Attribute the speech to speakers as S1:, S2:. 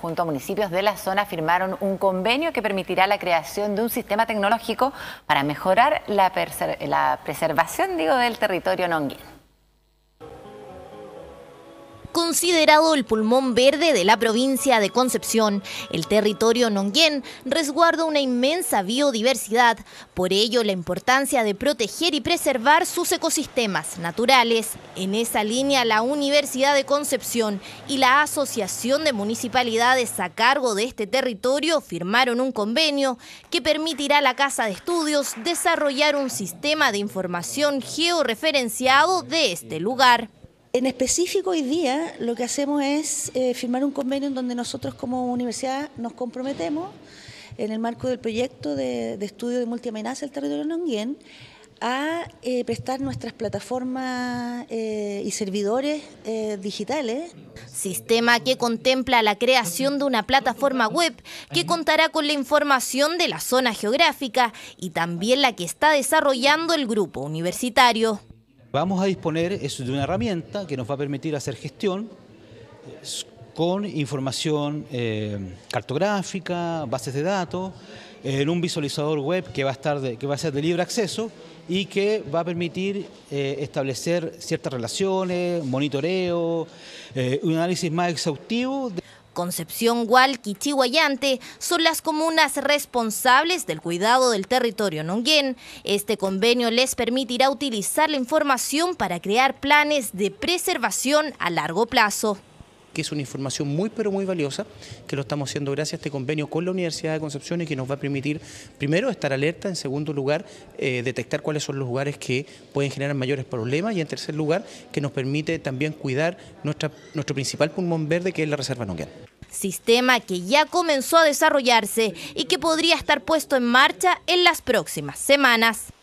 S1: junto a municipios de la zona, firmaron un convenio que permitirá la creación de un sistema tecnológico para mejorar la, preservación del territorio nonguín
S2: considerado el pulmón verde de la provincia de Concepción. El territorio Nonguén resguarda una inmensa biodiversidad, por ello la importancia de proteger y preservar sus ecosistemas naturales. En esa línea, la Universidad de Concepción y la Asociación de Municipalidades a cargo de este territorio firmaron un convenio que permitirá a la Casa de Estudios desarrollar un sistema de información georreferenciado de
S1: este lugar. En específico hoy día lo que hacemos es eh, firmar un convenio en donde nosotros como universidad nos comprometemos en el marco del proyecto de, estudio de multiamenaza del territorio Nonguién, a eh, prestar nuestras plataformas eh, y servidores digitales. Sistema que contempla la
S2: creación de una plataforma web que contará con la información de la zona geográfica y también la que está desarrollando el grupo universitario. Vamos a disponer de una herramienta que nos va a permitir hacer gestión eh, con
S3: información eh, cartográfica, bases de datos, en un visualizador web que va a, estar que va a ser de libre acceso y que va a permitir eh, establecer
S2: ciertas relaciones, monitoreo, un análisis más exhaustivo. De Concepción, y Chihuayante son las comunas responsables del cuidado del territorio nonguén. Este convenio les permitirá utilizar la información para crear planes de preservación a largo plazo que es una información muy pero muy
S4: valiosa, que lo estamos haciendo gracias a este convenio con la Universidad de Concepción y que nos va a permitir, primero, estar alerta, en segundo lugar, eh, detectar cuáles son los lugares que pueden generar mayores problemas y en tercer lugar, que nos permite también cuidar nuestra, nuestro principal pulmón verde, que es la Reserva nuclear
S2: sistema que ya comenzó a desarrollarse y que podría estar puesto en marcha en las próximas semanas.